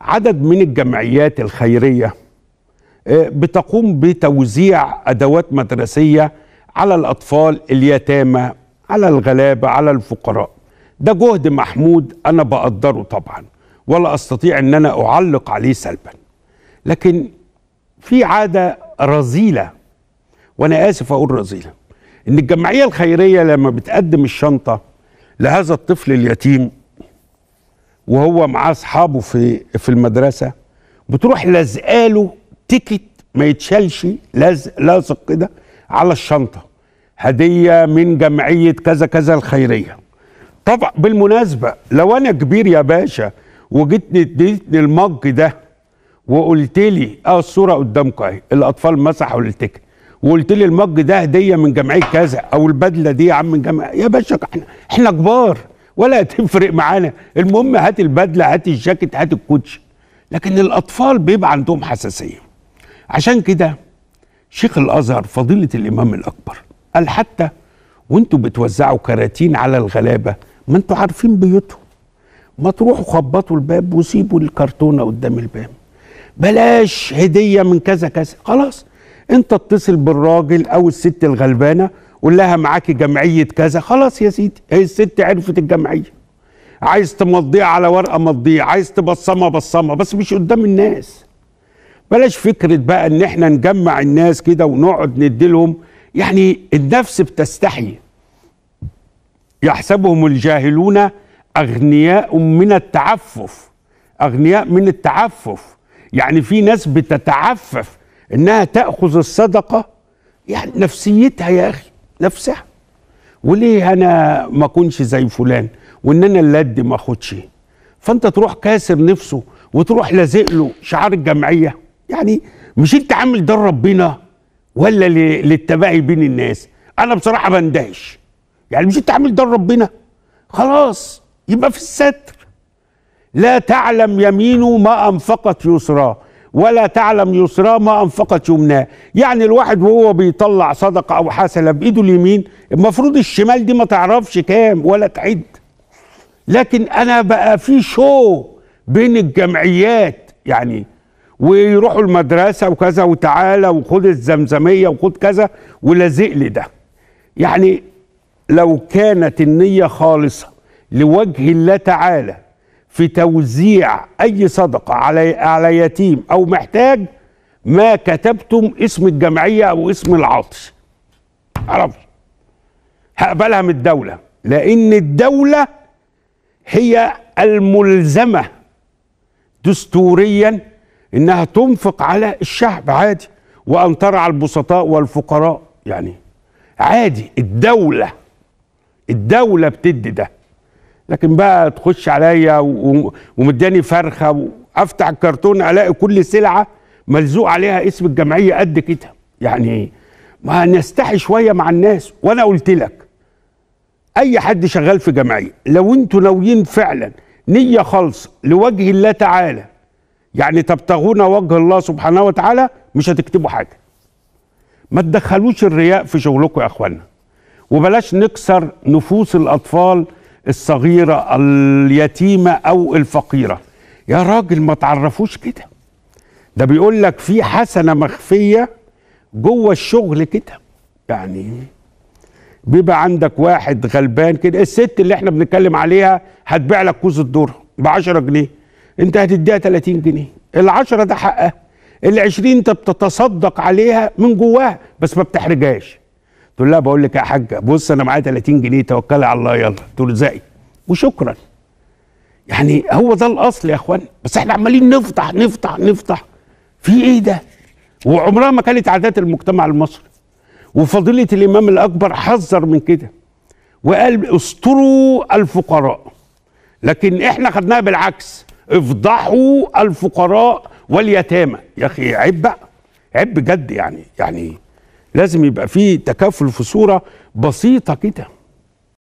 عدد من الجمعيات الخيرية آه، بتقوم بتوزيع أدوات مدرسية على الأطفال اليتامى على الغلابة على الفقراء ده جهد محمود أنا بقدره طبعا ولا أستطيع أن أنا أعلق عليه سلبا لكن في عادة رذيلة وأنا آسف أقول رذيلة إن الجمعية الخيرية لما بتقدم الشنطة لهذا الطفل اليتيم وهو معاه اصحابه في في المدرسه بتروح لازقاله تيكت ما يتشالش لازق لازق كده على الشنطه هديه من جمعيه كذا كذا الخيريه طبعا بالمناسبه لو انا كبير يا باشا وجيت اديتني المج ده وقلت لي اه الصوره قدامكم اهي الاطفال مسحوا التيكت وقلت لي المج ده هديه من جمعيه كذا او البدله دي يا عم من جمعيه يا باشا احنا احنا كبار ولا هتفرق معانا المهم هات البدله هات الجاكيت هات الكوتش لكن الاطفال بيبقى عندهم حساسيه عشان كده شيخ الازهر فضيله الامام الاكبر قال حتى وانتوا بتوزعوا كراتين على الغلابه ما انتوا عارفين بيوتهم ما تروحوا خبطوا الباب وسيبوا الكرتونه قدام الباب بلاش هديه من كذا كذا خلاص انت اتصل بالراجل او الست الغلبانه قول لها معاكي جمعيه كذا خلاص يا سيدي هي الست عرفت الجمعيه عايز تمضيها على ورقه مضيه عايز تبصمها بصمها بس مش قدام الناس بلاش فكره بقى ان احنا نجمع الناس كده ونقعد نديلهم يعني النفس بتستحي يحسبهم الجاهلون اغنياء من التعفف اغنياء من التعفف يعني في ناس بتتعفف انها تاخذ الصدقه يعني نفسيتها يا اخي نفسها وليه انا ما اكونش زي فلان وان انا اللي قد ما اخدش فانت تروح كاسر نفسه وتروح لازق له شعار الجمعيه يعني مش انت عامل ده لربنا ولا للتباهي بين الناس انا بصراحه بندهش يعني مش انت عامل ده لربنا خلاص يبقى في الستر لا تعلم يمينه ما انفقت يسراه ولا تعلم يسرا ما انفقت يمناه يعني الواحد وهو بيطلع صدقه او حسنه بايده اليمين المفروض الشمال دي ما تعرفش كام ولا تعد لكن انا بقى في شو بين الجمعيات يعني ويروحوا المدرسه وكذا وتعالى وخد الزمزميه وخد كذا ولازق لي ده يعني لو كانت النيه خالصه لوجه الله تعالى في توزيع أي صدقة على على يتيم أو محتاج ما كتبتم اسم الجمعية أو اسم العطش عرفت هقبلها من الدولة لأن الدولة هي الملزمة دستوريا إنها تنفق على الشعب عادي وأن ترعى البسطاء والفقراء يعني عادي الدولة الدولة بتدي ده لكن بقى تخش عليا ومداني فرخه وافتح الكرتون الاقي كل سلعه ملزوق عليها اسم الجمعيه قد كده يعني ما نستحي شويه مع الناس وانا قلت لك اي حد شغال في جمعيه لو انتوا ناويين فعلا نيه خالصه لوجه الله تعالى يعني تبتغون وجه الله سبحانه وتعالى مش هتكتبوا حاجه ما تدخلوش الرياء في شغلكم يا اخوانا وبلاش نكسر نفوس الاطفال الصغيرة اليتيمة أو الفقيرة يا راجل ما تعرفوش كده ده بيقول لك في حسنة مخفية جوه الشغل كده يعني بيبقى عندك واحد غلبان كده الست اللي احنا بنتكلم عليها هتبيع لك كوز الدور ب 10 جنيه انت هتديها 30 جنيه ال 10 ده حقها ال 20 انت بتتصدق عليها من جواها بس ما بتحرجهاش تقول لها بقول لك يا حاجه بص انا معايا 30 جنيه توكلي على الله يلا تقول زقي وشكرا يعني هو ده الاصل يا اخوان بس احنا عمالين نفضح نفضح نفضح في ايه ده وعمرها ما كانت عادات المجتمع المصري وفضيله الامام الاكبر حذر من كده وقال استروا الفقراء لكن احنا خدناها بالعكس افضحوا الفقراء واليتامى يا اخي عيب بقى عيب بجد يعني يعني لازم يبقى فيه تكافل في صوره بسيطه كده